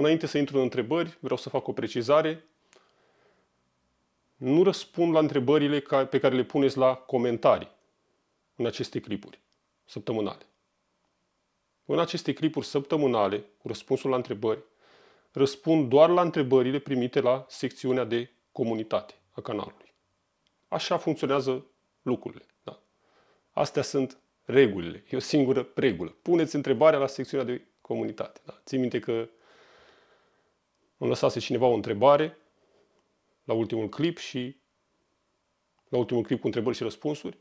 Înainte să intru în întrebări, vreau să fac o precizare. Nu răspund la întrebările pe care le puneți la comentarii în aceste clipuri săptămânale. În aceste clipuri săptămânale, cu răspunsul la întrebări, răspund doar la întrebările primite la secțiunea de comunitate a canalului. Așa funcționează lucrurile. Da? Astea sunt regulile. E o singură regulă. Puneți întrebarea la secțiunea de comunitate. Da? Țin minte că îmi lăsase cineva o întrebare la ultimul clip și la ultimul clip cu întrebări și răspunsuri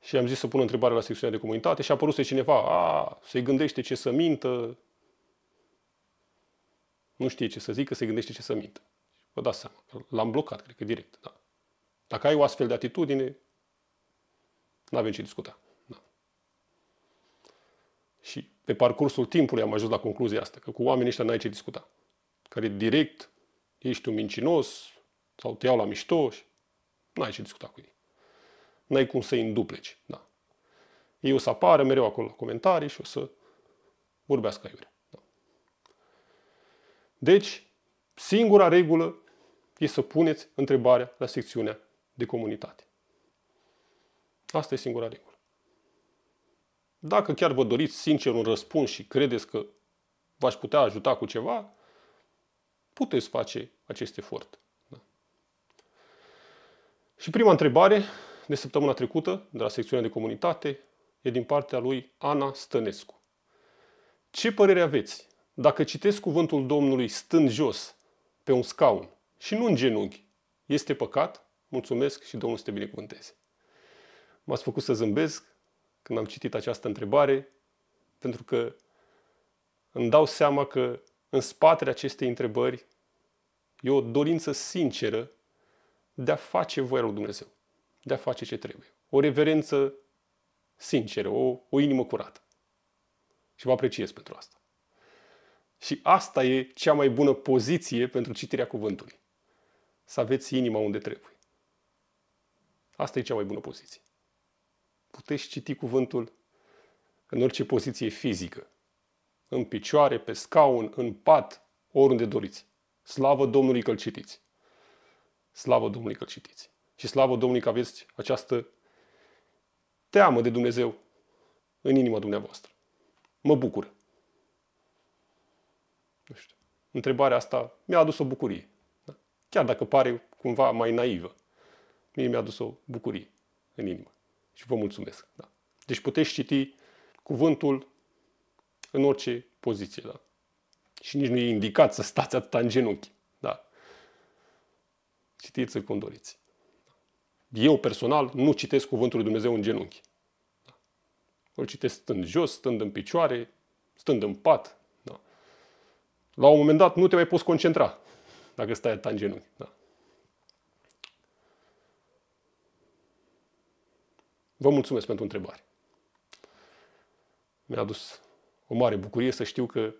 și am zis să pun o întrebare la secțiunea de comunitate și a apărut cineva, a, se gândește ce să mintă, nu știe ce să zică, se gândește ce să mintă. Vă dați seama, l-am blocat, cred că direct. Da. Dacă ai o astfel de atitudine, nu avem ce discuta. Da. Și pe parcursul timpului am ajuns la concluzia asta, că cu oamenii ăștia n-ai ce discuta care direct ești un mincinos sau te iau la mișto și n-ai ce discuta cu ei. N-ai cum să-i îndupleci. Da. Ei o să apară mereu acolo la comentarii și o să vorbească aiure. Da. Deci, singura regulă e să puneți întrebarea la secțiunea de comunitate. Asta e singura regulă. Dacă chiar vă doriți sincer un răspuns și credeți că v-aș putea ajuta cu ceva, puteți face acest efort. Da. Și prima întrebare de săptămâna trecută, de la secțiunea de comunitate, e din partea lui Ana Stănescu. Ce părere aveți dacă citesc cuvântul Domnului stând jos pe un scaun și nu în genunchi? Este păcat? Mulțumesc și Domnul să te binecuvânteze. M-ați făcut să zâmbesc când am citit această întrebare, pentru că îmi dau seama că în spatele acestei întrebări e o dorință sinceră de a face voia lui Dumnezeu, de a face ce trebuie. O reverență sinceră, o, o inimă curată. Și vă apreciez pentru asta. Și asta e cea mai bună poziție pentru citirea cuvântului. Să aveți inima unde trebuie. Asta e cea mai bună poziție. Puteți citi cuvântul în orice poziție fizică, în picioare, pe scaun, în pat, oriunde doriți. Slavă Domnului că citiți. Slavă Domnului că citiți. Și slavă Domnului că aveți această teamă de Dumnezeu în inima dumneavoastră. Mă bucur. Nu știu. Întrebarea asta mi-a adus o bucurie. Da? Chiar dacă pare cumva mai naivă. Mie mi-a adus o bucurie în inimă. Și vă mulțumesc. Da? Deci puteți citi cuvântul în orice poziție. Da? Și nici nu e indicat să stați atât în genunchi. Da. Citiți cum doriți. Eu personal nu citesc cuvântul lui Dumnezeu în genunchi. Da. Îl citesc stând jos, stând în picioare, stând în pat. Da. La un moment dat nu te mai poți concentra dacă stai atât în genunchi. Da. Vă mulțumesc pentru întrebare. Mi-a adus o mare bucurie să știu că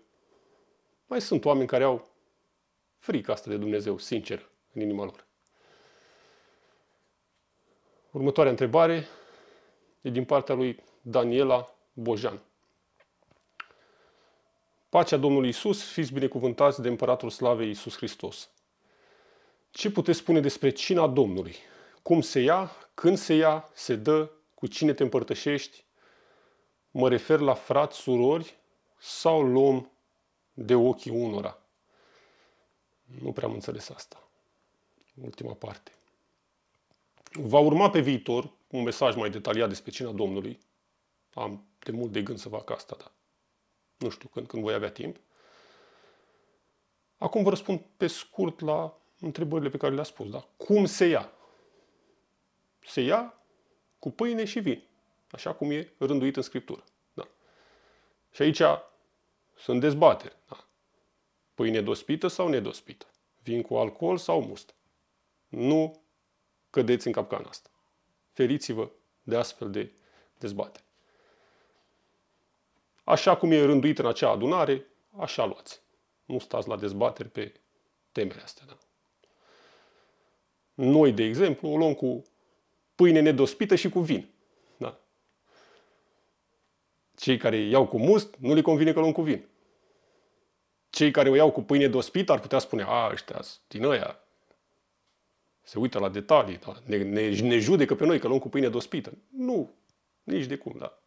mai sunt oameni care au frica asta de Dumnezeu, sincer, în inima lor. Următoarea întrebare e din partea lui Daniela Bojan. Pacea Domnului Isus, fiți binecuvântați de Împăratul Slavei Isus Hristos. Ce puteți spune despre cina Domnului? Cum se ia, când se ia, se dă, cu cine te împărtășești? Mă refer la frați, surori sau luăm de ochii unora. Nu prea am înțeles asta. Ultima parte. Va urma pe viitor un mesaj mai detaliat despre cina Domnului. Am de mult de gând să fac asta, da. Nu știu când, când voi avea timp. Acum vă răspund pe scurt la întrebările pe care le-a spus, da? Cum se ia? Se ia cu pâine și vin, așa cum e rânduit în Scriptură. Da. Și aici sunt dezbateri. Da. Pâine dospită sau nedospită? Vin cu alcool sau must? Nu cădeți în capcana asta. Feriți-vă de astfel de dezbateri. Așa cum e rânduit în acea adunare, așa luați. Nu stați la dezbateri pe temele astea. Da. Noi, de exemplu, o luăm cu pâine nedospită și cu vin. Da. Cei care iau cu must, nu le convine că luăm cu vin cei care o iau cu pâine de ospit ar putea spune, a, ăștia din ăia, se uită la detalii, da? ne, ne, ne judecă pe noi că luăm cu pâine de ospită. Nu, nici de cum, da.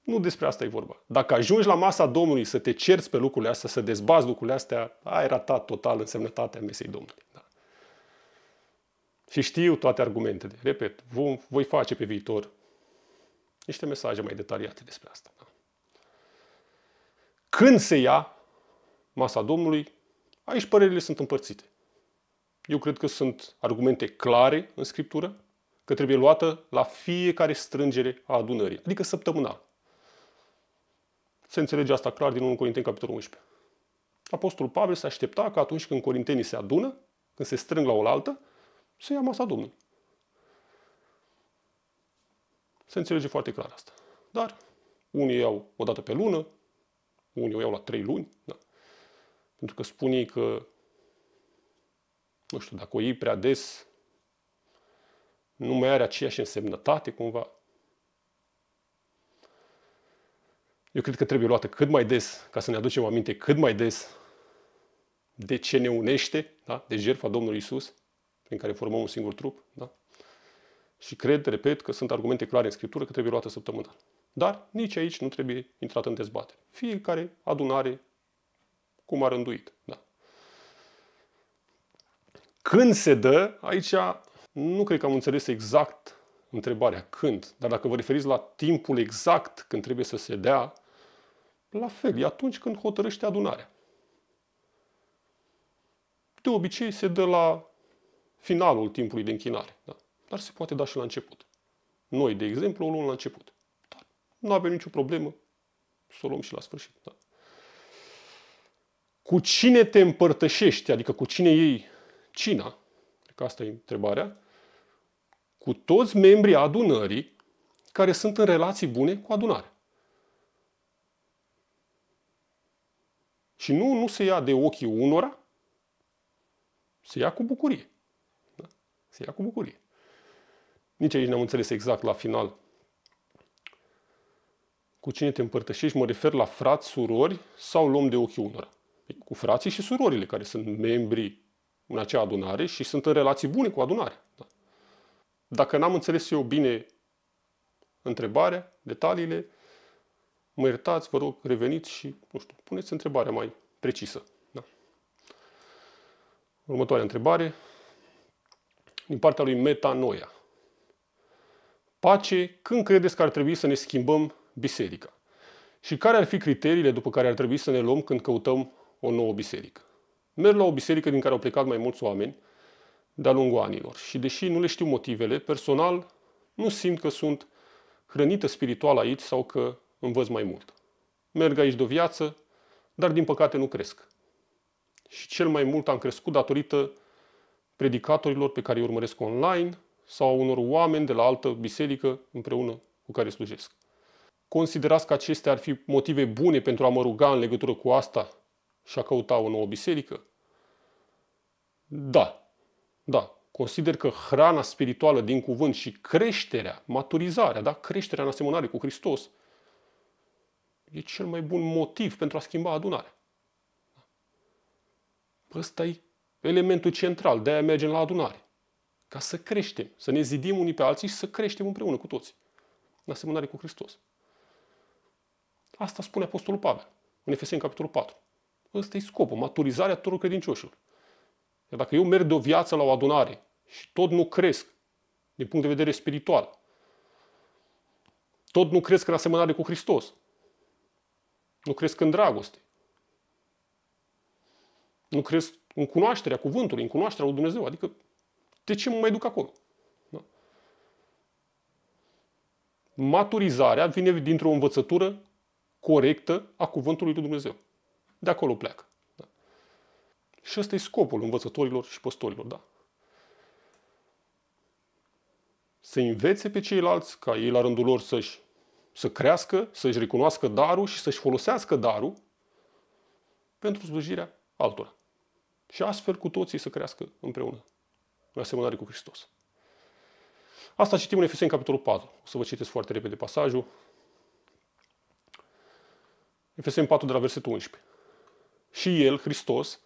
Nu despre asta e vorba. Dacă ajungi la masa Domnului să te cerți pe lucrurile astea, să dezbați lucrurile astea, ai ratat total însemnătatea mesei Domnului. Da. Și știu toate argumentele. Repet, vom, voi face pe viitor niște mesaje mai detaliate despre asta când se ia masa Domnului, aici părerile sunt împărțite. Eu cred că sunt argumente clare în Scriptură, că trebuie luată la fiecare strângere a adunării, adică săptămânal. Se înțelege asta clar din 1 Corinteni, capitolul 11. Apostolul Pavel se aștepta că atunci când corintenii se adună, când se strâng la oaltă, să ia masa Domnului. Se înțelege foarte clar asta. Dar unii iau o dată pe lună, unii o iau la trei luni, da. pentru că spun ei că, nu știu, dacă o iei prea des, nu mai are aceeași însemnătate cumva. Eu cred că trebuie luată cât mai des, ca să ne aducem aminte cât mai des de ce ne unește, da? de jertfa Domnului Isus, prin care formăm un singur trup. Da? Și cred, repet, că sunt argumente clare în Scriptură că trebuie luată săptămânal. Dar nici aici nu trebuie intrat în dezbatere. Fiecare adunare cum a rânduit. Da. Când se dă, aici nu cred că am înțeles exact întrebarea când, dar dacă vă referiți la timpul exact când trebuie să se dea, la fel, e atunci când hotărăște adunarea. De obicei se dă la finalul timpului de închinare, da? dar se poate da și la început. Noi, de exemplu, o luăm la început nu avem nicio problemă să o luăm și la sfârșit. Da. Cu cine te împărtășești, adică cu cine iei cina, cred că asta e întrebarea, cu toți membrii adunării care sunt în relații bune cu adunarea. Și nu, nu se ia de ochii unora, se ia cu bucurie. Da? Se ia cu bucurie. Nici aici n-am înțeles exact la final cu cine te împărtășești, mă refer la frați, surori sau luăm de ochii unora. Păi, cu frații și surorile care sunt membri în acea adunare și sunt în relații bune cu adunare. Da. Dacă n-am înțeles eu bine întrebarea, detaliile, mă iertați, vă rog, reveniți și, nu știu, puneți întrebarea mai precisă. Da. Următoarea întrebare, din partea lui Metanoia. Pace, când credeți că ar trebui să ne schimbăm biserica. Și care ar fi criteriile după care ar trebui să ne luăm când căutăm o nouă biserică? Merg la o biserică din care au plecat mai mulți oameni de-a lungul anilor și deși nu le știu motivele, personal nu simt că sunt hrănită spiritual aici sau că învăț mai mult. Merg aici de viață, dar din păcate nu cresc. Și cel mai mult am crescut datorită predicatorilor pe care îi urmăresc online sau a unor oameni de la altă biserică împreună cu care slujesc. Considerați că acestea ar fi motive bune pentru a mă ruga în legătură cu asta și a căuta o nouă biserică? Da, da. Consider că hrana spirituală din cuvânt și creșterea, maturizarea, da? creșterea în asemănare cu Hristos, e cel mai bun motiv pentru a schimba adunarea. Ăsta e elementul central, de-aia mergem la adunare. Ca să creștem, să ne zidim unii pe alții și să creștem împreună cu toți. În asemănare cu Hristos. Asta spune Apostolul Pavel în Efeseni, capitolul 4. Ăsta e scopul, maturizarea tuturor credincioșilor. Iar dacă eu merg de o viață la o adunare și tot nu cresc din punct de vedere spiritual, tot nu cresc în asemănare cu Hristos, nu cresc în dragoste, nu cresc în cunoașterea cuvântului, în cunoașterea lui Dumnezeu, adică de ce mă mai duc acolo? Da? Maturizarea vine dintr-o învățătură corectă a cuvântului lui Dumnezeu. De acolo pleacă. Da? Și ăsta e scopul învățătorilor și păstorilor, da. Să învețe pe ceilalți ca ei la rândul lor să-și să crească, să-și recunoască darul și să-și folosească darul pentru slujirea altora. Și astfel cu toții să crească împreună, în asemănare cu Hristos. Asta citim în Efeseni, capitolul 4. O să vă citesc foarte repede pasajul. Efeseni 4 de la versetul 11. Și El, Hristos,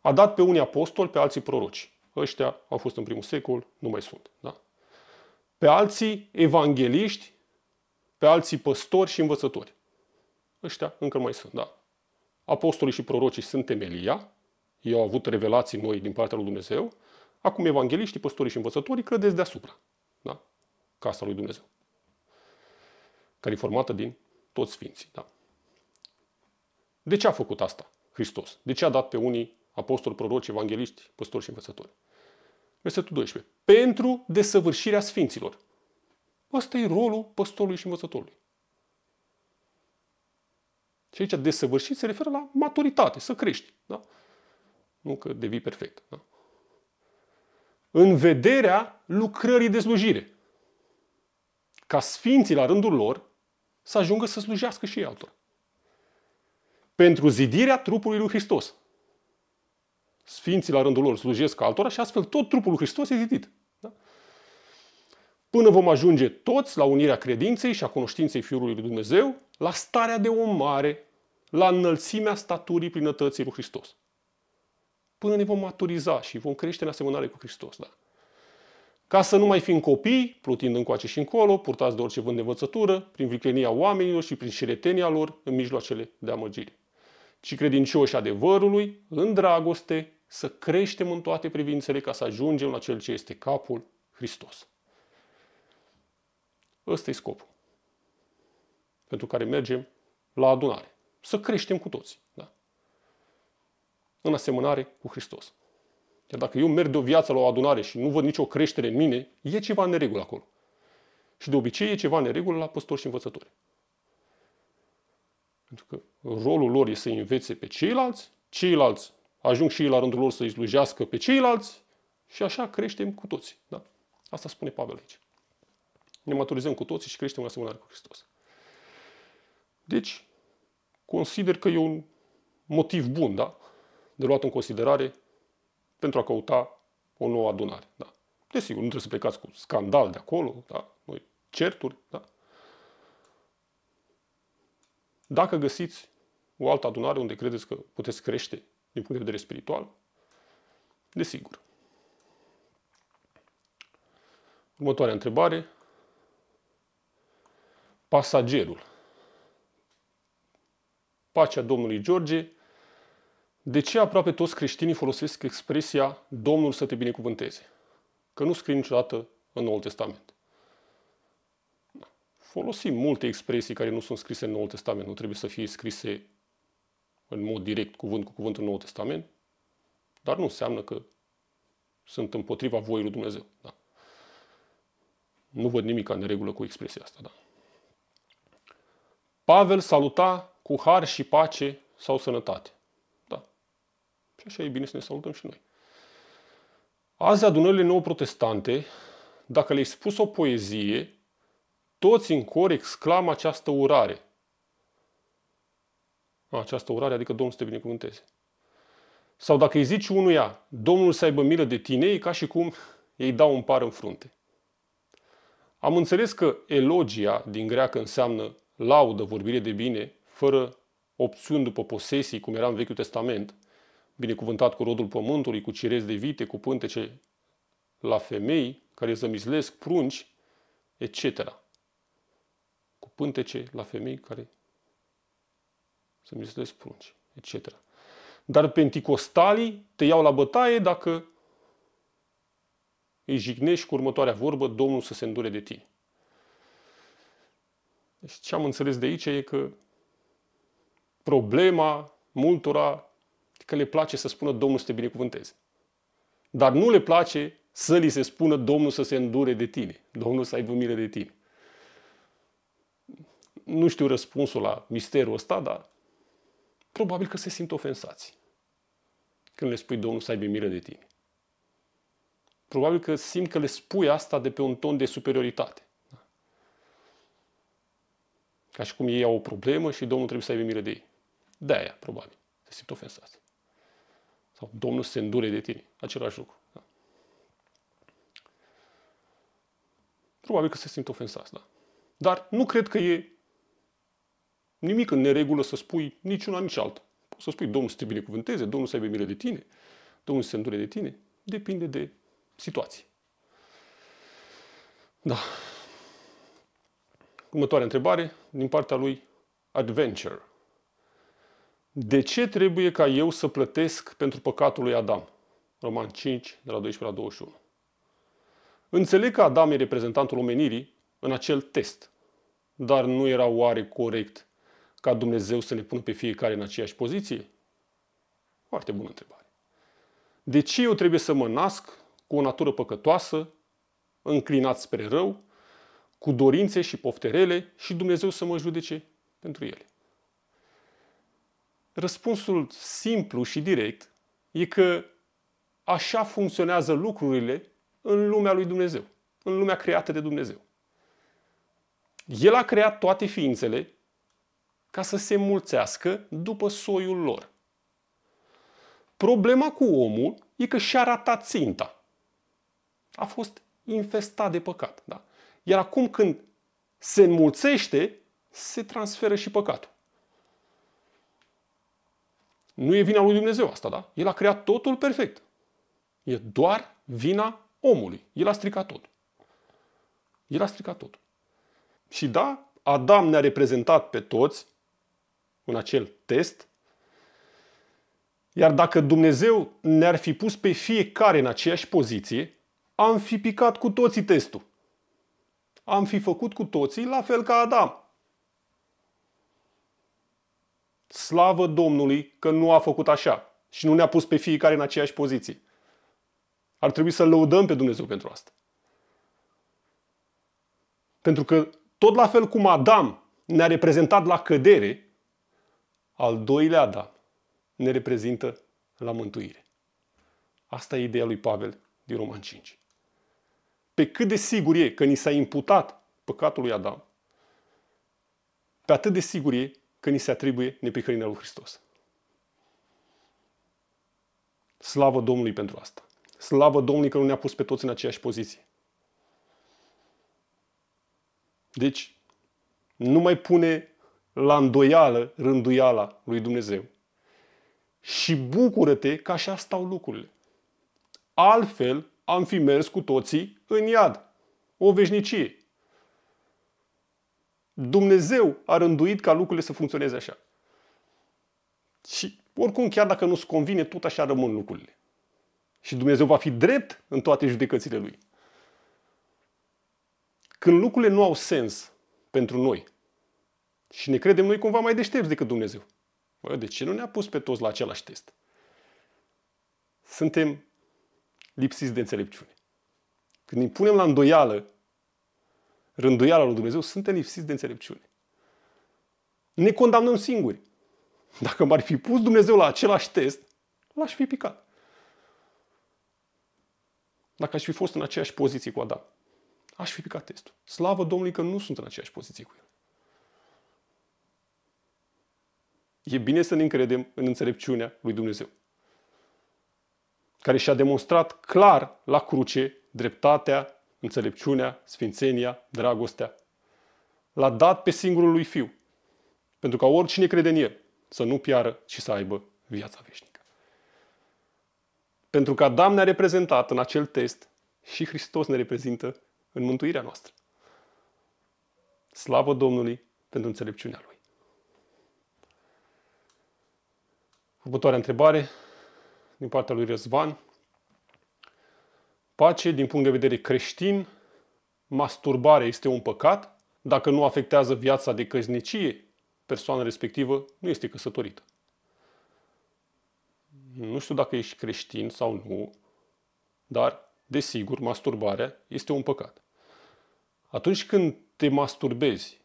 a dat pe unii apostoli, pe alții proroci. Ăștia au fost în primul secol, nu mai sunt. Da? Pe alții evangeliști, pe alții păstori și învățători. Ăștia încă mai sunt, da. Apostolii și prorocii sunt temelia, ei au avut revelații noi din partea lui Dumnezeu, acum evangeliștii, păstorii și învățătorii credeți deasupra, da? Casa lui Dumnezeu, care e formată din toți sfinții, da? De ce a făcut asta Hristos? De ce a dat pe unii apostoli, proroci, evangeliști, păstori și învățători? Versetul 12. Pentru desăvârșirea sfinților. Asta e rolul păstorului și învățătorului. Și aici desăvârșit se referă la maturitate, să crești. Da? Nu că devii perfect. Da? În vederea lucrării de slujire. Ca sfinții la rândul lor să ajungă să slujească și ei altora pentru zidirea trupului lui Hristos. Sfinții la rândul lor slujesc altora și astfel tot trupul lui Hristos e zidit. Da? Până vom ajunge toți la unirea credinței și a cunoștinței Fiului lui Dumnezeu, la starea de om mare, la înălțimea staturii plinătății lui Hristos. Până ne vom maturiza și vom crește în asemănare cu Hristos. Da? Ca să nu mai fim copii, plutind încoace și încolo, purtați de orice vânt de învățătură, prin viclenia oamenilor și prin șiretenia lor în mijloacele de amăgire și credincioși adevărului, în dragoste, să creștem în toate privințele ca să ajungem la Cel ce este capul, Hristos. Ăsta e scopul pentru care mergem la adunare. Să creștem cu toți. Da? În asemănare cu Hristos. Iar dacă eu merg de o viață la o adunare și nu văd nicio creștere în mine, e ceva în neregulă acolo. Și de obicei e ceva în neregulă la păstori și învățători. Pentru că rolul lor este să învețe pe ceilalți, ceilalți ajung și ei la rândul lor să-i slujească pe ceilalți și așa creștem cu toți. Da? Asta spune Pavel aici. Ne maturizăm cu toții și creștem la asemănare cu Hristos. Deci, consider că e un motiv bun, da? De luat în considerare pentru a căuta o nouă adunare, da? Desigur, nu trebuie să plecați cu scandal de acolo, da? Noi certuri, da? Dacă găsiți o altă adunare unde credeți că puteți crește din punct de vedere spiritual, desigur. Următoarea întrebare. Pasagerul. Pacea Domnului George. De ce aproape toți creștinii folosesc expresia Domnul să te binecuvânteze? Că nu scrie niciodată în Noul Testament folosim multe expresii care nu sunt scrise în Noul Testament, nu trebuie să fie scrise în mod direct, cuvânt cu cuvânt în Noul Testament, dar nu înseamnă că sunt împotriva voii lui Dumnezeu. Da. Nu văd nimic în regulă cu expresia asta. Da. Pavel saluta cu har și pace sau sănătate. Da. Și așa e bine să ne salutăm și noi. Azi adunările nou protestante, dacă le-ai spus o poezie, toți în cor exclamă această urare. Această urare, adică Domnul să te binecuvânteze. Sau dacă îi zici unuia, Domnul să aibă milă de tine, e ca și cum ei dau un par în frunte. Am înțeles că elogia din greacă înseamnă laudă, vorbire de bine, fără opțiuni după posesii, cum era în Vechiul Testament, binecuvântat cu rodul pământului, cu cirez de vite, cu pântece la femei care zămizlesc, prunci, etc pântece la femei care să miroslesc prunci, etc. Dar penticostalii te iau la bătaie dacă îi jignești cu următoarea vorbă, Domnul să se îndure de tine. Deci ce am înțeles de aici e că problema multora că le place să spună Domnul să te binecuvânteze. Dar nu le place să li se spună Domnul să se îndure de tine, Domnul să aibă milă de tine nu știu răspunsul la misterul ăsta, dar probabil că se simt ofensați când le spui Domnul să aibă milă de tine. Probabil că simt că le spui asta de pe un ton de superioritate. Ca și cum ei au o problemă și Domnul trebuie să aibă milă de ei. De aia, probabil, se simt ofensați. Sau Domnul se îndure de tine. Același lucru. Da. Probabil că se simt ofensați, da. Dar nu cred că e nimic în neregulă să spui niciuna, nici alta. Poți să spui Domnul să te binecuvânteze, Domnul să aibă milă de tine, Domnul să se îndure de tine. Depinde de situație. Da. Următoarea întrebare din partea lui Adventure. De ce trebuie ca eu să plătesc pentru păcatul lui Adam? Roman 5, de la 12 la 21. Înțeleg că Adam e reprezentantul omenirii în acel test, dar nu era oare corect ca Dumnezeu să le pună pe fiecare în aceeași poziție? Foarte bună întrebare. De ce eu trebuie să mă nasc cu o natură păcătoasă, înclinat spre rău, cu dorințe și pofterele și Dumnezeu să mă judece pentru ele? Răspunsul simplu și direct e că așa funcționează lucrurile în lumea lui Dumnezeu, în lumea creată de Dumnezeu. El a creat toate ființele ca să se mulțească după soiul lor. Problema cu omul e că și-a ratat ținta. A fost infestat de păcat. Da? Iar acum când se înmulțește, se transferă și păcatul. Nu e vina lui Dumnezeu asta, da? El a creat totul perfect. E doar vina omului. El a stricat tot. El a stricat tot. Și da, Adam ne-a reprezentat pe toți în acel test. Iar dacă Dumnezeu ne-ar fi pus pe fiecare în aceeași poziție, am fi picat cu toții testul. Am fi făcut cu toții la fel ca Adam. Slavă Domnului că nu a făcut așa și nu ne-a pus pe fiecare în aceeași poziție. Ar trebui să lăudăm pe Dumnezeu pentru asta. Pentru că tot la fel cum Adam ne-a reprezentat la cădere, al doilea Adam, ne reprezintă la mântuire. Asta e ideea lui Pavel din Roman 5. Pe cât de sigur e că ni s-a imputat păcatul lui Adam, pe atât de sigur e că ni se atribuie neprihănirea lui Hristos. Slavă Domnului pentru asta. Slavă Domnului că nu ne-a pus pe toți în aceeași poziție. Deci, nu mai pune la îndoială rânduiala lui Dumnezeu. Și bucură-te că așa stau lucrurile. Altfel am fi mers cu toții în iad. O veșnicie. Dumnezeu a rânduit ca lucrurile să funcționeze așa. Și oricum, chiar dacă nu-ți convine, tot așa rămân lucrurile. Și Dumnezeu va fi drept în toate judecățile Lui. Când lucrurile nu au sens pentru noi, și ne credem noi cumva mai deștepți decât Dumnezeu. Bă, de ce nu ne-a pus pe toți la același test? Suntem lipsiți de înțelepciune. Când îi punem la îndoială rânduiala lui Dumnezeu, suntem lipsiți de înțelepciune. Ne condamnăm singuri. Dacă m-ar fi pus Dumnezeu la același test, l-aș fi picat. Dacă aș fi fost în aceeași poziție cu Adam, aș fi picat testul. Slavă Domnului că nu sunt în aceeași poziție cu el. e bine să ne încredem în înțelepciunea lui Dumnezeu, care și-a demonstrat clar la cruce dreptatea, înțelepciunea, sfințenia, dragostea. L-a dat pe singurul lui Fiu, pentru ca oricine crede în El să nu piară și să aibă viața veșnică. Pentru că Adam ne-a reprezentat în acel test și Hristos ne reprezintă în mântuirea noastră. Slavă Domnului pentru înțelepciunea Lui! Următoarea întrebare din partea lui Răzvan. Pace din punct de vedere creștin, masturbare este un păcat dacă nu afectează viața de căsnicie, persoana respectivă nu este căsătorită. Nu știu dacă ești creștin sau nu, dar, desigur, masturbarea este un păcat. Atunci când te masturbezi,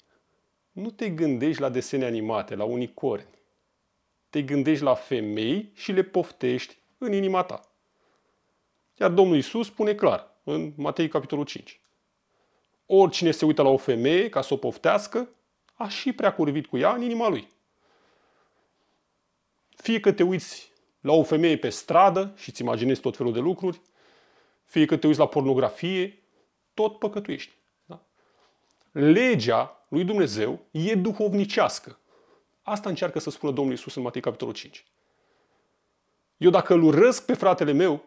nu te gândești la desene animate, la unicorni, te gândești la femei și le poftești în inima ta. Iar Domnul Isus spune clar în Matei capitolul 5. Oricine se uită la o femeie ca să o poftească, a și prea curvit cu ea în inima lui. Fie că te uiți la o femeie pe stradă și îți imaginezi tot felul de lucruri, fie că te uiți la pornografie, tot păcătuiești. Da? Legea lui Dumnezeu e duhovnicească. Asta încearcă să spună Domnul Isus în Matei capitolul 5. Eu dacă îl urăsc pe fratele meu,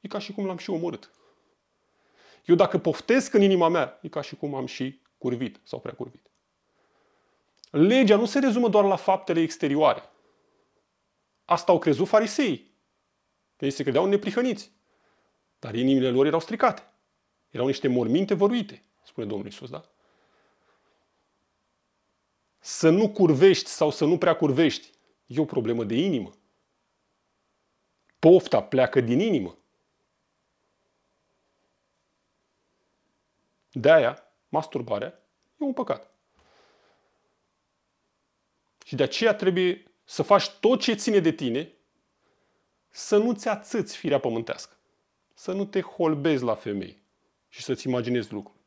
e ca și cum l-am și omorât. Eu dacă poftesc în inima mea, e ca și cum am și curvit sau prea curvit. Legea nu se rezumă doar la faptele exterioare. Asta au crezut farisei. Ei se credeau neprihăniți. Dar inimile lor erau stricate. Erau niște morminte văruite, spune Domnul Isus, da? să nu curvești sau să nu prea curvești, e o problemă de inimă. Pofta pleacă din inimă. De-aia, masturbarea e un păcat. Și de aceea trebuie să faci tot ce ține de tine să nu-ți ațâți firea pământească. Să nu te holbezi la femei și să-ți imaginezi lucruri.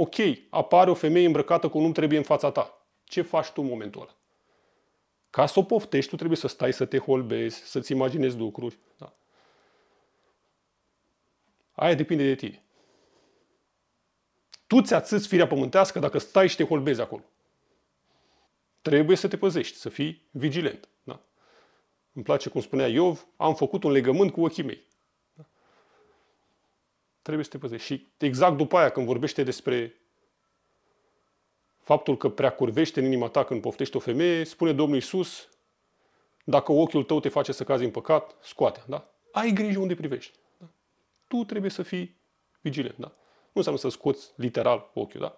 Ok, apare o femeie îmbrăcată cu un om trebuie în fața ta. Ce faci tu în momentul ăla? Ca să o poftești, tu trebuie să stai, să te holbezi, să-ți imaginezi lucruri. Da. Aia depinde de tine. Tu ți-ați firea pământească dacă stai și te holbezi acolo. Trebuie să te păzești, să fii vigilent. Da. Îmi place cum spunea Iov, am făcut un legământ cu ochii mei trebuie să te păzești. Și exact după aia, când vorbește despre faptul că prea curvește în inima ta când poftești o femeie, spune Domnul Isus, dacă ochiul tău te face să cazi în păcat, scoate. Da? Ai grijă unde privești. Da? Tu trebuie să fii vigilent. Da? Nu înseamnă să scoți literal ochiul. Da?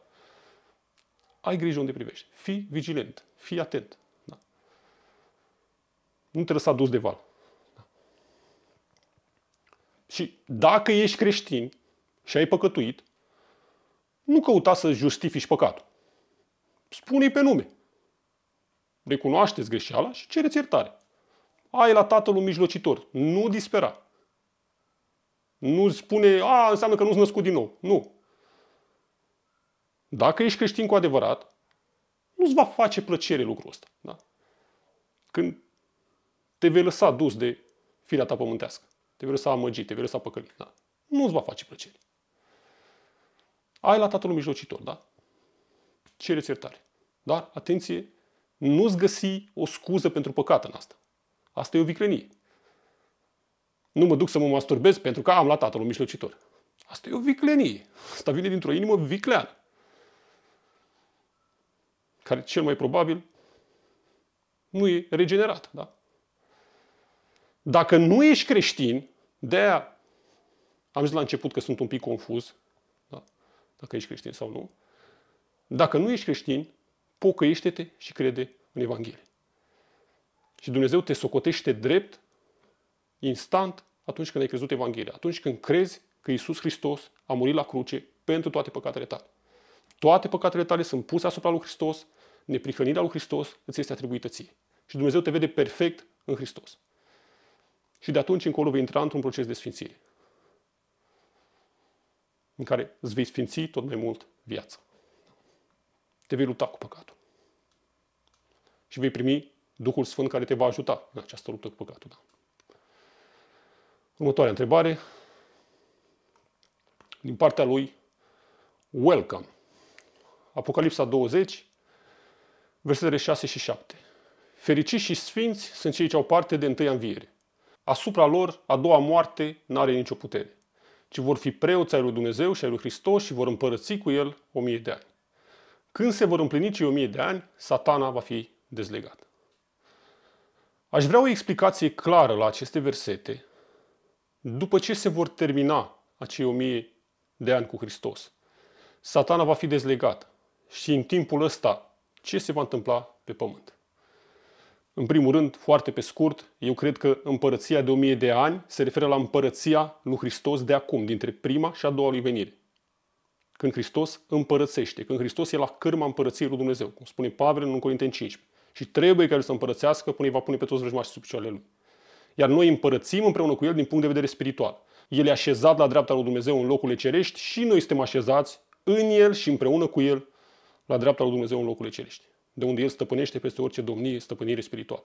Ai grijă unde privești. Fii vigilent. Fii atent. Da? Nu te lăsa dus de val. Da? Și dacă ești creștin, și ai păcătuit, nu căuta să justifici păcatul. Spune-i pe nume. Recunoașteți greșeala și cereți iertare. Ai la tatăl un mijlocitor. Nu dispera. Nu spune, a, înseamnă că nu-ți născut din nou. Nu. Dacă ești creștin cu adevărat, nu-ți va face plăcere lucrul ăsta. Da? Când te vei lăsa dus de firea ta pământească, te vei lăsa amăgit, te vei lăsa păcălit, da? nu-ți va face plăcere ai la tatăl mijlocitor, da? Cereți iertare. Dar, atenție, nu-ți găsi o scuză pentru păcat în asta. Asta e o viclenie. Nu mă duc să mă masturbez pentru că am la tatăl mijlocitor. Asta e o viclenie. Asta vine dintr-o inimă vicleană. Care cel mai probabil nu e regenerat. Da? Dacă nu ești creștin, de aia am zis la început că sunt un pic confuz, dacă ești creștin sau nu. Dacă nu ești creștin, pocăiește-te și crede în Evanghelie. Și Dumnezeu te socotește drept, instant, atunci când ai crezut Evanghelia. Atunci când crezi că Isus Hristos a murit la cruce pentru toate păcatele tale. Toate păcatele tale sunt puse asupra lui Hristos, neprihănirea lui Hristos îți este atribuită ție. Și Dumnezeu te vede perfect în Hristos. Și de atunci încolo vei intra într-un proces de sfințire în care îți vei sfinți tot mai mult viața. Te vei lupta cu păcatul. Și vei primi Duhul Sfânt care te va ajuta în această luptă cu păcatul. Da. Următoarea întrebare. Din partea lui, welcome. Apocalipsa 20, versetele 6 și 7. Fericiți și sfinți sunt cei ce au parte de întâia înviere. Asupra lor, a doua moarte n-are nicio putere ci vor fi preoți ai lui Dumnezeu și ai lui Hristos și vor împărăți cu el o mie de ani. Când se vor împlini cei o mie de ani, satana va fi dezlegat. Aș vrea o explicație clară la aceste versete după ce se vor termina acei o mie de ani cu Hristos. Satana va fi dezlegat și în timpul ăsta ce se va întâmpla pe pământ. În primul rând, foarte pe scurt, eu cred că împărăția de 1000 de ani se referă la împărăția lui Hristos de acum, dintre prima și a doua lui venire. Când Hristos împărățește, când Hristos e la cârma împărăției lui Dumnezeu, cum spune Pavel în 1 Corinteni 15. Și trebuie ca El să împărățească până îi va pune pe toți vrăjmașii sub picioarele Lui. Iar noi împărățim împreună cu El din punct de vedere spiritual. El e așezat la dreapta lui Dumnezeu în locurile cerești și noi suntem așezați în El și împreună cu El la dreapta lui Dumnezeu în locurile cerești de unde el stăpânește peste orice domnie, stăpânire spirituală.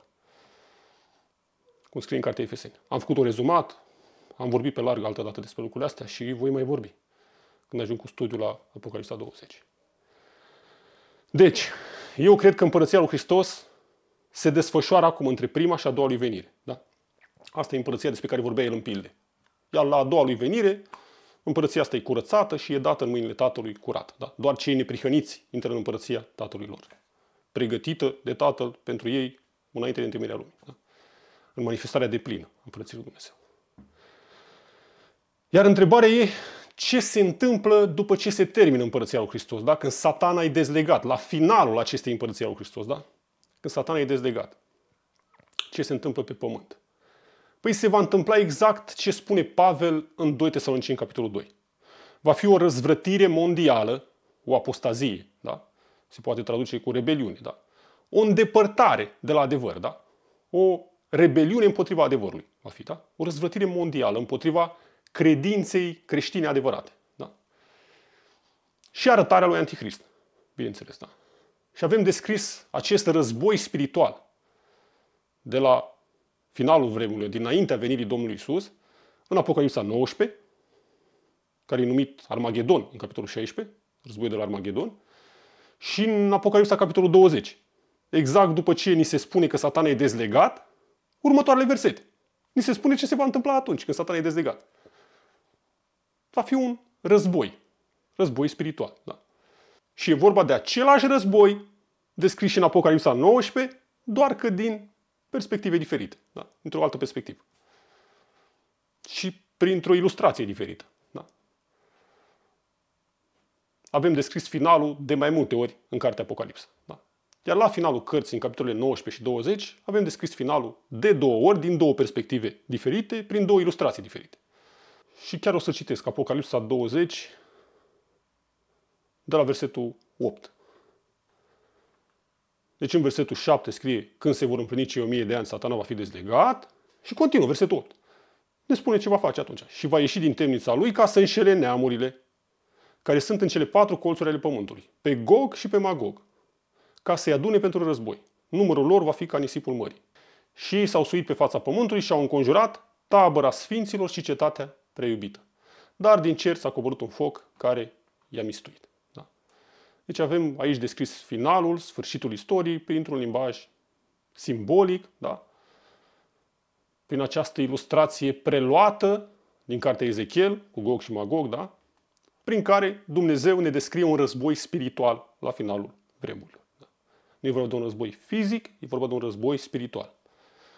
Cum scrie în cartea Efeseni. Am făcut un rezumat, am vorbit pe larg altă dată despre lucrurile astea și voi mai vorbi când ajung cu studiul la Apocalipsa 20. Deci, eu cred că împărăția lui Hristos se desfășoară acum între prima și a doua lui venire. Da? Asta e împărăția despre care vorbea el în pilde. Iar la a doua lui venire, împărăția asta e curățată și e dată în mâinile Tatălui curat. Da? Doar cei neprihăniți intră în împărăția Tatălui lor pregătită de Tatăl pentru ei înainte de întemeirea lumii. Da? În manifestarea de plină a Împărăției Lui Dumnezeu. Iar întrebarea e ce se întâmplă după ce se termină Împărăția Lui Hristos, da? când satana e dezlegat, la finalul acestei Împărății Lui Hristos, da? când satana e dezlegat. Ce se întâmplă pe pământ? Păi se va întâmpla exact ce spune Pavel în 2 în capitolul 2. Va fi o răzvrătire mondială, o apostazie, da? se poate traduce cu rebeliune, da? O îndepărtare de la adevăr, da? O rebeliune împotriva adevărului va fi, da? O răzvrătire mondială împotriva credinței creștine adevărate, da? Și arătarea lui Anticrist, bineînțeles, da? Și avem descris acest război spiritual de la finalul vremurilor, dinaintea venirii Domnului Isus, în Apocalipsa 19, care e numit Armagedon în capitolul 16, războiul de la Armagedon, și în Apocalipsa, capitolul 20. Exact după ce ni se spune că satana e dezlegat, următoarele versete. Ni se spune ce se va întâmpla atunci când satana e dezlegat. Va fi un război. Război spiritual. Da. Și e vorba de același război descris și în Apocalipsa 19, doar că din perspective diferite. Da. Într-o altă perspectivă. Și printr-o ilustrație diferită avem descris finalul de mai multe ori în cartea Apocalipsă. Da? Iar la finalul cărții, în capitolele 19 și 20, avem descris finalul de două ori, din două perspective diferite, prin două ilustrații diferite. Și chiar o să citesc Apocalipsa 20, de la versetul 8. Deci în versetul 7 scrie, când se vor împlini cei 1000 de ani, satana va fi dezlegat. Și continuă, versetul 8. Ne spune ce va face atunci. Și va ieși din temnița lui ca să înșele neamurile care sunt în cele patru colțuri ale pământului, pe Gog și pe Magog, ca să-i adune pentru război. Numărul lor va fi ca nisipul mării. Și ei s-au suit pe fața pământului și au înconjurat tabăra sfinților și cetatea preiubită. Dar din cer s-a coborât un foc care i-a mistuit. Da. Deci avem aici descris finalul, sfârșitul istoriei, printr-un limbaj simbolic, da? prin această ilustrație preluată din cartea Ezechiel, cu Gog și Magog, da? prin care Dumnezeu ne descrie un război spiritual la finalul vremurilor. Da. Nu e vorba de un război fizic, e vorba de un război spiritual.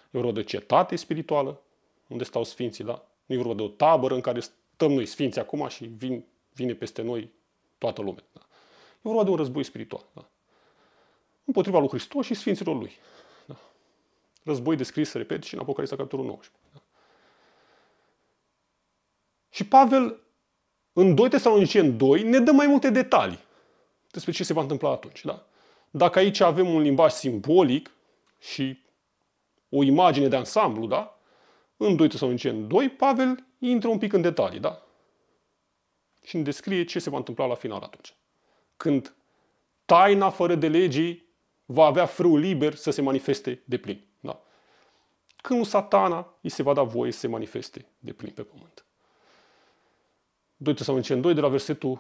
E vorba de cetate spirituală, unde stau sfinții, da? Nu e vorba de o tabără în care stăm noi sfinți acum și vin, vine peste noi toată lumea. Da? E vorba de un război spiritual. Da? Împotriva lui Hristos și sfinților lui. Da? Război descris, repet, și în Apocalipsa capitolul 19. Da? Și Pavel în 2 Tesalonicen 2 ne dă mai multe detalii despre ce se va întâmpla atunci. Da? Dacă aici avem un limbaj simbolic și o imagine de ansamblu, da? în 2 Tesalonicen 2, Pavel intră un pic în detalii da? și ne descrie ce se va întâmpla la final atunci. Când taina fără de legii va avea frâul liber să se manifeste de plin. Da? Când satana îi se va da voie să se manifeste de plin pe pământ. 2 Tesaloniceni 2 de la versetul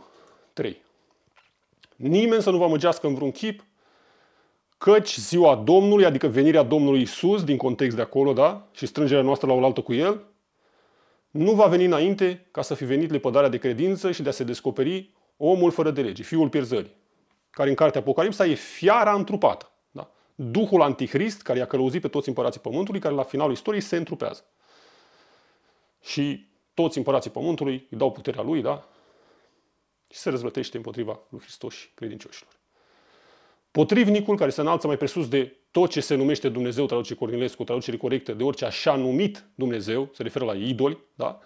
3. Nimeni să nu vă măgească în vreun chip, căci ziua Domnului, adică venirea Domnului Isus, din context de acolo, da, și strângerea noastră la oaltă cu El, nu va veni înainte ca să fi venit lepădarea de credință și de a se descoperi omul fără de lege, fiul pierzării, care în cartea Apocalipsa e fiara întrupată. Da? Duhul Antichrist, care i-a călăuzit pe toți împărații pământului, care la finalul istoriei se întrupează. Și toți împărații pământului îi dau puterea lui, da? Și se răzvătește împotriva lui Hristos și credincioșilor. Potrivnicul care se înalță mai presus de tot ce se numește Dumnezeu, traduce Cornilescu, traducere corectă, de orice așa numit Dumnezeu, se referă la idoli, da?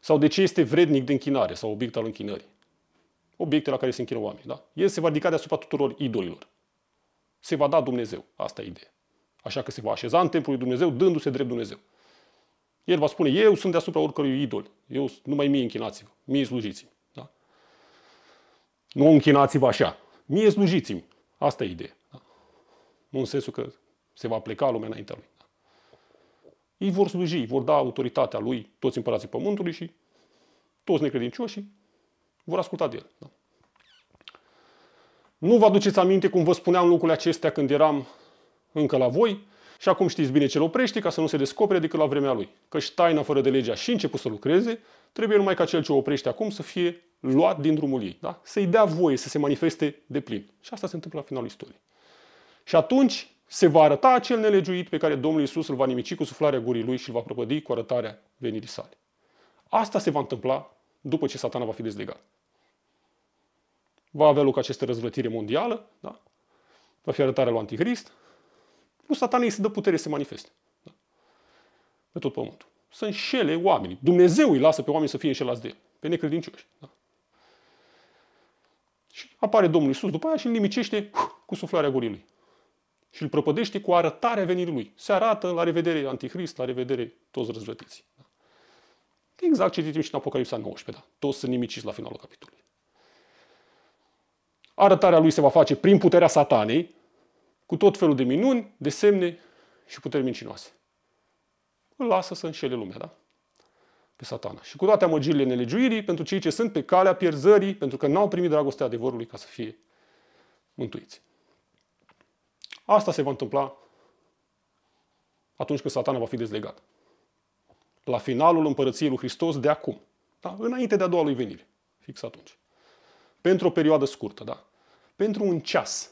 Sau de ce este vrednic de închinare sau obiect al închinării. Obiecte la care se închină oamenii, da? El se va ridica deasupra tuturor idolilor. Se va da Dumnezeu. Asta e ideea. Așa că se va așeza în templul lui Dumnezeu, dându-se drept Dumnezeu. El va spune, eu sunt deasupra oricărui idol. Eu numai mie închinați-vă, mie slujiți-mi. Da? Nu închinați-vă așa. Mie slujiți-mi. Asta e ideea. Da? Nu în sensul că se va pleca lumea înaintea lui. Da? Ei vor sluji, vor da autoritatea lui, toți împărații pământului și toți necredincioșii vor asculta de el. Da? Nu vă aduceți aminte cum vă spuneam lucrurile acestea când eram încă la voi? Și acum știți bine ce îl oprește ca să nu se descopere decât la vremea lui. Căci taina fără de legea și început să lucreze, trebuie numai ca cel ce o oprește acum să fie luat din drumul ei. Da? Să-i dea voie să se manifeste de plin. Și asta se întâmplă la finalul istoriei. Și atunci se va arăta acel nelegiuit pe care Domnul Isus îl va nimici cu suflarea gurii lui și îl va prăpădi cu arătarea venirii sale. Asta se va întâmpla după ce satana va fi dezlegat. Va avea loc această răzvătire mondială, da? va fi arătarea lui Anticrist, lui satana îi se dă putere să se manifeste. Da? Pe tot pământul. Să înșele oamenii. Dumnezeu îi lasă pe oameni să fie înșelați de el. Pe necredincioși. Da? Și apare Domnul Isus după aia și îl nimicește cu suflarea gurii lui. Și îl prăpădește cu arătarea venirii lui. Se arată la revedere anticrist, la revedere toți răzvrătiții. Da? Exact ce citim și în Apocalipsa 19, da? Toți sunt nimiciți la finalul capitolului. Arătarea lui se va face prin puterea satanei, cu tot felul de minuni, de semne și puteri mincinoase. Îl lasă să înșele lumea, da? Pe satana. Și cu toate amăgirile nelegiuirii, pentru cei ce sunt pe calea pierzării, pentru că n-au primit dragostea adevărului ca să fie mântuiți. Asta se va întâmpla atunci când satana va fi dezlegat. La finalul împărăției lui Hristos de acum. Da? Înainte de a doua lui venire. Fix atunci. Pentru o perioadă scurtă, da? Pentru un ceas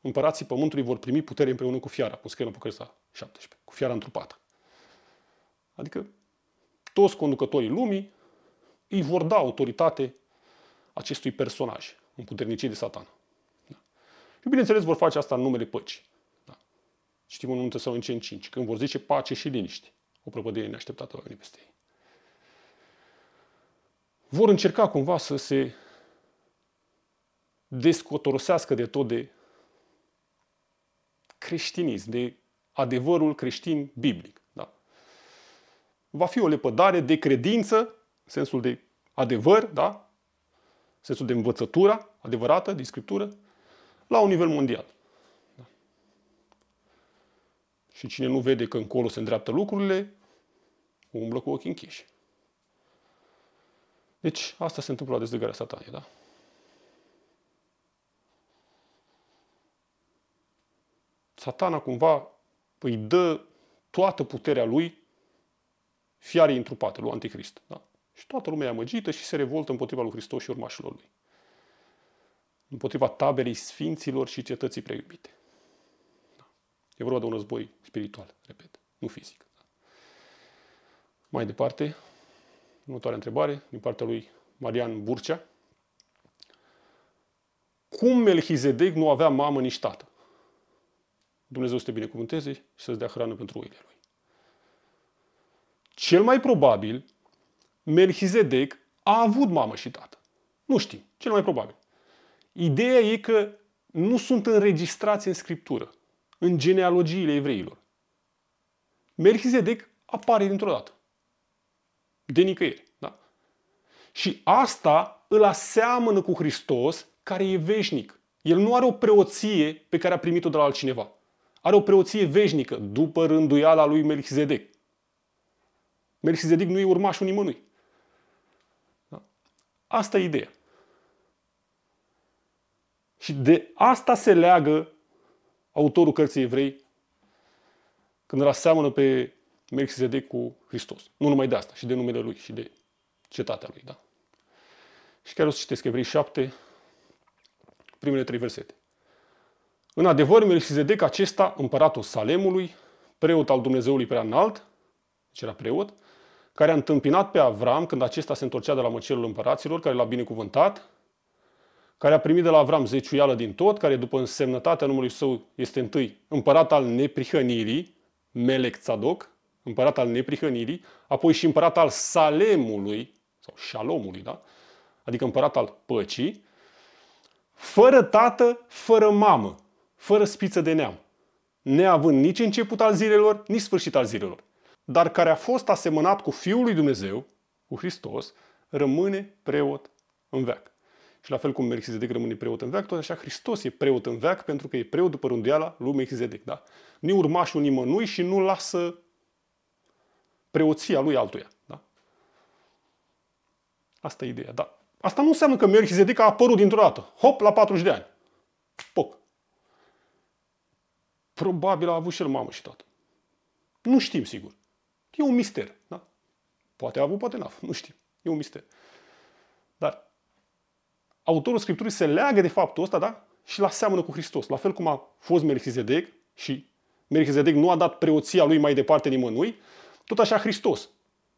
împărații pământului vor primi putere împreună cu fiara, pus că el Apocalipsa 17, cu fiara întrupată. Adică toți conducătorii lumii îi vor da autoritate acestui personaj, un puternicie de satan. Da. Și bineînțeles vor face asta în numele păcii. Da. Știm în 1 Tesaloniceni 5, când vor zice pace și liniște, o prăpădire neașteptată va veni peste ei. Vor încerca cumva să se descotorosească de tot de creștinism, de adevărul creștin biblic. Da. Va fi o lepădare de credință, în sensul de adevăr, da? în sensul de învățătura adevărată din Scriptură, la un nivel mondial. Da. Și cine nu vede că încolo se îndreaptă lucrurile, umblă cu ochii închiși. Deci asta se întâmplă la dezlegarea satanii, da? satana cumva îi dă toată puterea lui fiarei întrupate, lui Anticrist. Da? Și toată lumea e amăgită și se revoltă împotriva lui Hristos și urmașilor lui. Împotriva taberei sfinților și cetății preiubite. Da. E vorba de un război spiritual, repet, nu fizic. Da. Mai departe, următoarea întrebare din partea lui Marian Burcea. Cum Melchizedec nu avea mamă nici tată? Dumnezeu să te binecuvânteze și să-ți dea hrană pentru oile lui. Cel mai probabil, Melchizedek a avut mamă și tată. Nu știm, cel mai probabil. Ideea e că nu sunt înregistrați în scriptură, în genealogiile evreilor. Melchizedek apare dintr-o dată. De nicăieri. Da? Și asta îl aseamănă cu Hristos, care e veșnic. El nu are o preoție pe care a primit-o de la altcineva. Are o preoție veșnică, după rânduiala lui Melchizedek. Melchizedek nu e urmașul nimănui. Da? Asta e ideea. Și de asta se leagă autorul cărții evrei când îl aseamănă pe Melchizedek cu Hristos. Nu numai de asta, și de numele lui, și de cetatea lui. Da? Și chiar o să citesc Evrei 7, primele trei versete. În adevăr, Melchizedec acesta, împăratul Salemului, preot al Dumnezeului prea înalt, deci era preot, care a întâmpinat pe Avram când acesta se întorcea de la măcelul împăraților, care l-a binecuvântat, care a primit de la Avram zeciuială din tot, care după însemnătatea numărului său este întâi împărat al neprihănirii, Melec Tzadok, împărat al neprihănirii, apoi și împărat al Salemului, sau Shalomului, da? adică împărat al păcii, fără tată, fără mamă fără spiță de neam, neavând nici început al zilelor, nici sfârșit al zilelor, dar care a fost asemănat cu Fiul lui Dumnezeu, cu Hristos, rămâne preot în veac. Și la fel cum Melchizedec rămâne preot în veac, tot așa Hristos e preot în veac pentru că e preot după rânduiala lui Melchizedec. Da? Nu urmașul nimănui și nu lasă preoția lui altuia. Da? Asta e ideea, da. Asta nu înseamnă că Melchizedec a apărut dintr-o dată. Hop, la 40 de ani. Poc. Probabil a avut și el mamă și tată. Nu știm sigur. E un mister. Da? Poate a avut, poate n-a avut. Nu știm. E un mister. Dar autorul Scripturii se leagă de faptul ăsta, da? Și la seamănă cu Hristos. La fel cum a fost Melchizedec și Melchizedec nu a dat preoția lui mai departe nimănui, tot așa Hristos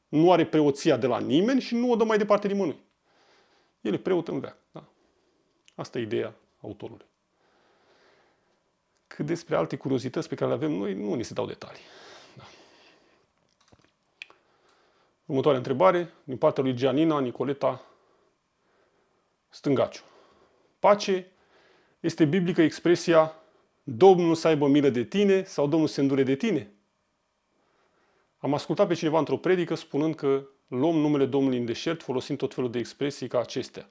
nu are preoția de la nimeni și nu o dă mai departe nimănui. El e preot în veac. Da? Asta e ideea autorului. Cât despre alte curiozități pe care le avem noi, nu ni se dau detalii. Da. Următoarea întrebare, din partea lui Gianina Nicoleta Stângaciu. Pace este biblică expresia Domnul să aibă milă de tine sau Domnul se îndure de tine? Am ascultat pe cineva într-o predică spunând că luăm numele Domnului în deșert folosind tot felul de expresii ca acestea.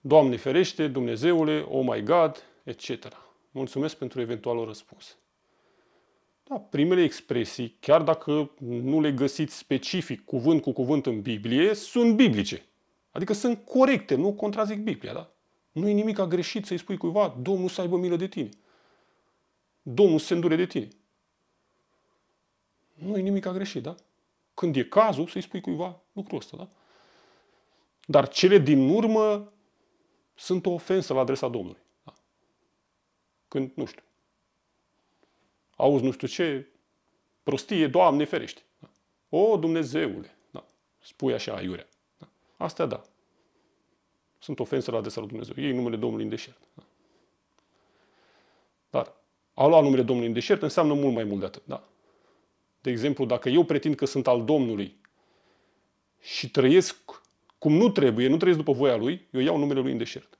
Doamne ferește, Dumnezeule, oh my God, etc. Mulțumesc pentru eventualul răspuns. Da, primele expresii, chiar dacă nu le găsiți specific cuvânt cu cuvânt în Biblie, sunt biblice. Adică sunt corecte, nu contrazic Biblia, da? Nu e nimic greșit să-i spui cuiva, Domnul să aibă milă de tine. Domnul să se îndure de tine. Nu e nimic greșit, da? Când e cazul să-i spui cuiva lucrul ăsta, da? Dar cele din urmă sunt o ofensă la adresa Domnului când, nu știu, auzi nu știu ce prostie, Doamne ferește. Da. O, Dumnezeule, da. spui așa aiurea. Da. Astea da. Sunt ofensă la adresa lui Dumnezeu. Ei numele Domnului în deșert. Da. Dar a lua numele Domnului în deșert înseamnă mult mai mult de atât. Da. De exemplu, dacă eu pretind că sunt al Domnului și trăiesc cum nu trebuie, nu trăiesc după voia lui, eu iau numele lui în deșert.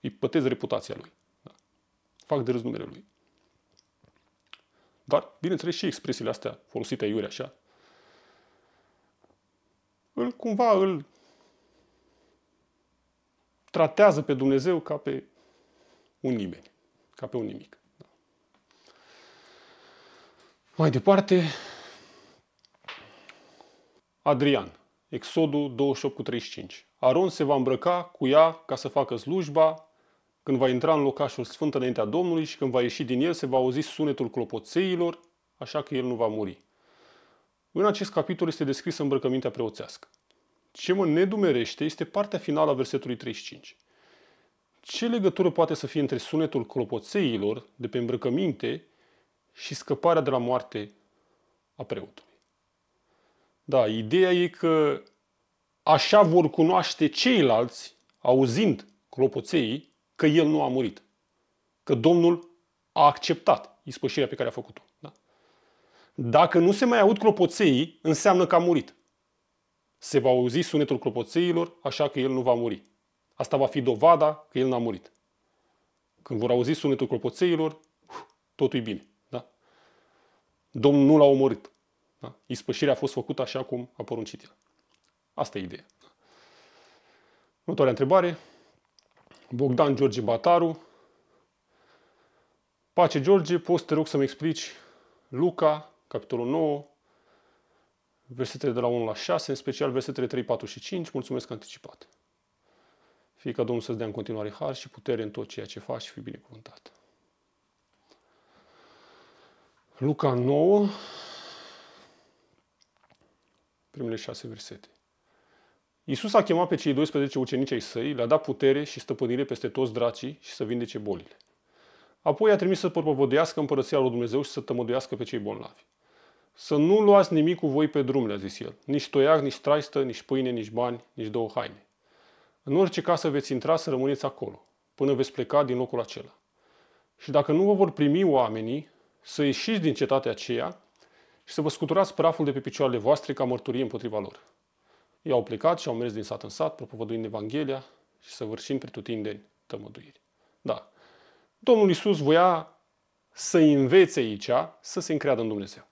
Îi pătez reputația lui fac de râs numele lui. Dar, bineînțeles, și expresiile astea folosite aiure așa, îl cumva îl tratează pe Dumnezeu ca pe un nimeni, ca pe un nimic. Mai departe, Adrian, Exodul 28 cu 35. Aron se va îmbrăca cu ea ca să facă slujba, când va intra în locașul sfânt înaintea Domnului și când va ieși din el, se va auzi sunetul clopoțeilor, așa că el nu va muri. În acest capitol este descrisă îmbrăcămintea preoțească. Ce mă nedumerește este partea finală a versetului 35. Ce legătură poate să fie între sunetul clopoțeilor de pe îmbrăcăminte și scăparea de la moarte a preotului? Da, ideea e că așa vor cunoaște ceilalți, auzind clopoțeii, că el nu a murit. Că Domnul a acceptat ispășirea pe care a făcut-o. Da? Dacă nu se mai aud clopoței, înseamnă că a murit. Se va auzi sunetul clopoțeilor, așa că el nu va muri. Asta va fi dovada că el n-a murit. Când vor auzi sunetul clopoțeilor, totul e bine. Da? Domnul nu l-a omorât. Da? Ispășirea a fost făcută așa cum a poruncit el. Asta e ideea. Da? Următoarea întrebare. Bogdan George Bataru. Pace George, poți să te rog să-mi explici Luca, capitolul 9, versetele de la 1 la 6, în special versetele 3, 4 și 5. Mulțumesc anticipat. Fie ca Domnul să-ți dea în continuare har și putere în tot ceea ce faci și fii binecuvântat. Luca 9, primele șase versete. Iisus a chemat pe cei 12 ucenici ai săi, le-a dat putere și stăpânire peste toți dracii și să vindece bolile. Apoi a trimis să propovăduiască împărăția lui Dumnezeu și să tămăduiască pe cei bolnavi. Să nu luați nimic cu voi pe drum, le-a zis el. Nici toiac, nici traistă, nici pâine, nici bani, nici două haine. În orice casă veți intra să rămâneți acolo, până veți pleca din locul acela. Și dacă nu vă vor primi oamenii, să ieșiți din cetatea aceea și să vă scuturați praful de pe picioarele voastre ca mărturie împotriva lor. Ei au plecat și au mers din sat în sat, propovăduind Evanghelia și săvârșind pretutindeni tămăduiri. Da. Domnul Iisus voia să învețe aici să se încreadă în Dumnezeu.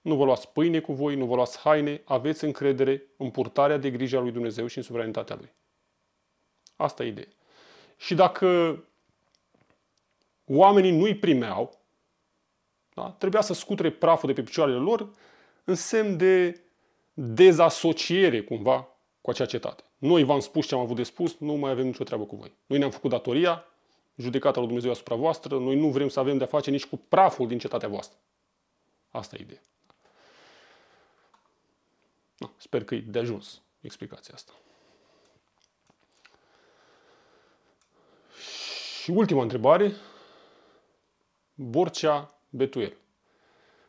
Nu vă luați pâine cu voi, nu vă luați haine, aveți încredere în purtarea de grijă a lui Dumnezeu și în suveranitatea lui. Asta e ideea. Și dacă oamenii nu-i primeau, da, trebuia să scutre praful de pe picioarele lor în semn de dezasociere cumva cu acea cetate. Noi v-am spus ce am avut de spus, nu mai avem nicio treabă cu voi. Noi ne-am făcut datoria, judecata lui Dumnezeu asupra voastră, noi nu vrem să avem de-a face nici cu praful din cetatea voastră. Asta e ideea. sper că e de ajuns explicația asta. Și ultima întrebare, Borcea Betuel.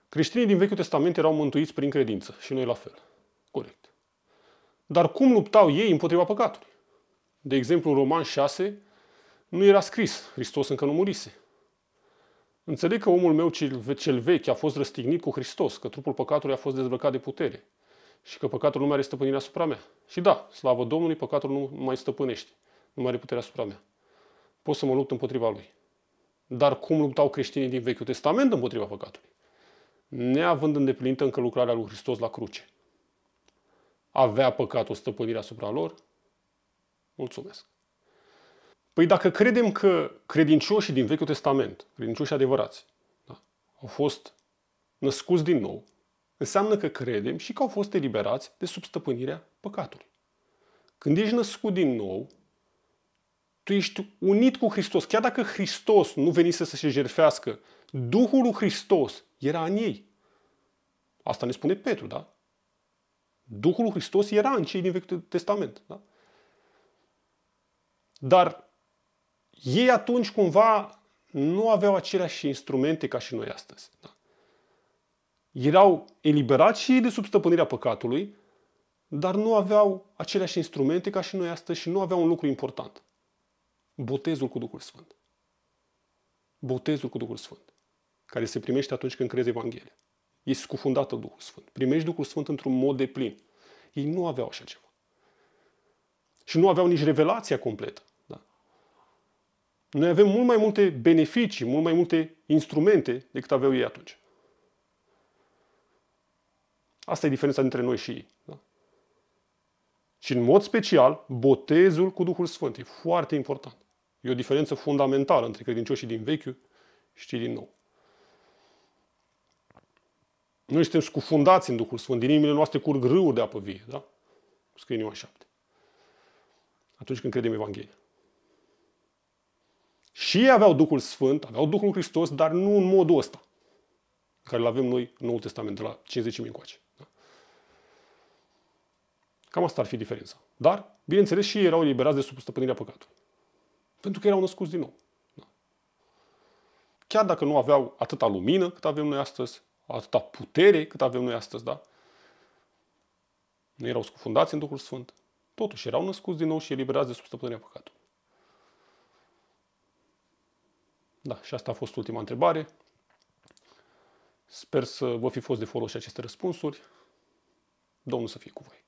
Creștinii din Vechiul Testament erau mântuiți prin credință și noi la fel. Corect. Dar cum luptau ei împotriva păcatului? De exemplu, în Roman 6 nu era scris, Hristos încă nu murise. Înțeleg că omul meu cel vechi a fost răstignit cu Hristos, că trupul păcatului a fost dezbrăcat de putere și că păcatul nu mai are stăpânirea asupra mea. Și da, slavă Domnului, păcatul nu mai stăpânește, nu mai are puterea asupra mea. Pot să mă lupt împotriva lui. Dar cum luptau creștinii din Vechiul Testament împotriva păcatului? Neavând îndeplinită încă lucrarea lui Hristos la cruce avea păcatul stăpânirea asupra lor? Mulțumesc. Păi dacă credem că credincioșii din Vechiul Testament, credincioșii adevărați, da, au fost născuți din nou, înseamnă că credem și că au fost eliberați de substăpânirea păcatului. Când ești născut din nou, tu ești unit cu Hristos. Chiar dacă Hristos nu venise să se jerfească, Duhul lui Hristos era în ei. Asta ne spune Petru, da? Duhul lui Hristos era în cei din Vechiul Testament. Da? Dar ei atunci cumva nu aveau aceleași instrumente ca și noi astăzi. Da? Erau eliberați și ei de sub stăpânirea păcatului, dar nu aveau aceleași instrumente ca și noi astăzi și nu aveau un lucru important. Botezul cu Duhul Sfânt. Botezul cu Duhul Sfânt, care se primește atunci când crezi Evanghelia. E scufundată Duhul Sfânt. Primești Duhul Sfânt într-un mod de plin. Ei nu aveau așa ceva. Și nu aveau nici revelația completă. Da? Noi avem mult mai multe beneficii, mult mai multe instrumente decât aveau ei atunci. Asta e diferența dintre noi și ei. Da? Și în mod special, botezul cu Duhul Sfânt e foarte important. E o diferență fundamentală între credincioșii din Vechiul și cei din Nou. Noi suntem scufundați în Duhul Sfânt. Din inimile noastre curg râuri de apă vie. Da? Scrie în Ioan 7. Atunci când credem Evanghelia. Și ei aveau Duhul Sfânt, aveau Duhul Hristos, dar nu în modul ăsta care îl avem noi în Noul Testament, de la mii încoace. Da? Cam asta ar fi diferența. Dar, bineînțeles, și ei erau eliberați de sub stăpânirea păcatului. Pentru că erau născuți din nou. Da? Chiar dacă nu aveau atâta lumină cât avem noi astăzi, atâta putere cât avem noi astăzi, da? Nu erau scufundați în Duhul Sfânt. Totuși erau născuți din nou și eliberați de sub stăpânirea păcatului. Da, și asta a fost ultima întrebare. Sper să vă fi fost de folos și aceste răspunsuri. Domnul să fie cu voi.